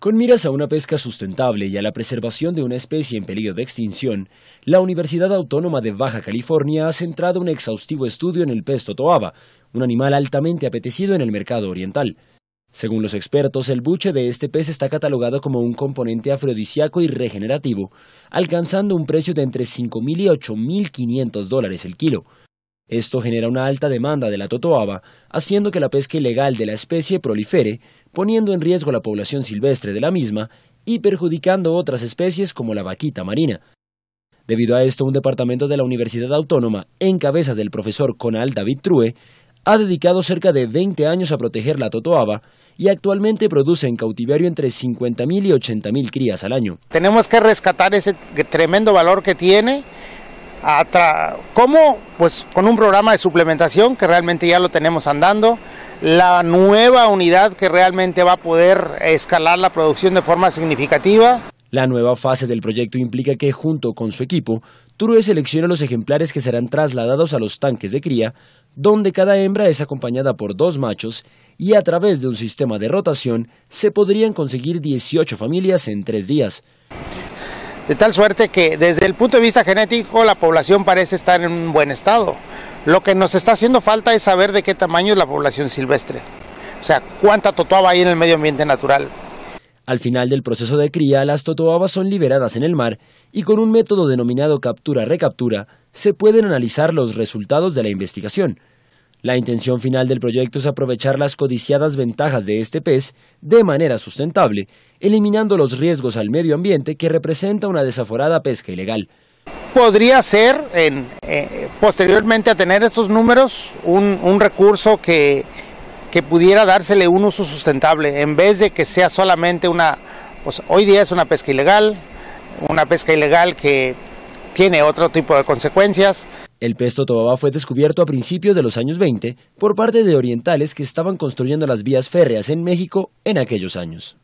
Con miras a una pesca sustentable y a la preservación de una especie en peligro de extinción, la Universidad Autónoma de Baja California ha centrado un exhaustivo estudio en el pez totoaba, un animal altamente apetecido en el mercado oriental. Según los expertos, el buche de este pez está catalogado como un componente afrodisíaco y regenerativo, alcanzando un precio de entre 5.000 y 8.500 dólares el kilo. Esto genera una alta demanda de la totoaba, haciendo que la pesca ilegal de la especie prolifere, poniendo en riesgo la población silvestre de la misma y perjudicando otras especies como la vaquita marina. Debido a esto, un departamento de la Universidad Autónoma, en cabeza del profesor Conal David True, ha dedicado cerca de 20 años a proteger la totoaba y actualmente produce en cautiverio entre 50.000 y 80.000 crías al año. Tenemos que rescatar ese tremendo valor que tiene ¿Cómo? Pues con un programa de suplementación que realmente ya lo tenemos andando, la nueva unidad que realmente va a poder escalar la producción de forma significativa. La nueva fase del proyecto implica que, junto con su equipo, True selecciona los ejemplares que serán trasladados a los tanques de cría, donde cada hembra es acompañada por dos machos y a través de un sistema de rotación se podrían conseguir 18 familias en tres días de tal suerte que desde el punto de vista genético la población parece estar en un buen estado. Lo que nos está haciendo falta es saber de qué tamaño es la población silvestre, o sea, cuánta totoaba hay en el medio ambiente natural. Al final del proceso de cría, las totoabas son liberadas en el mar y con un método denominado captura-recaptura se pueden analizar los resultados de la investigación la intención final del proyecto es aprovechar las codiciadas ventajas de este pez de manera sustentable, eliminando los riesgos al medio ambiente que representa una desaforada pesca ilegal. Podría ser, en, eh, posteriormente a tener estos números, un, recurso que, que, pudiera dársele un uso sustentable, en vez de que sea solamente una, pues, hoy día es una pesca ilegal, una pesca ilegal que tiene otro tipo de consecuencias. El pesto toba fue descubierto a principios de los años 20 por parte de orientales que estaban construyendo las vías férreas en México en aquellos años.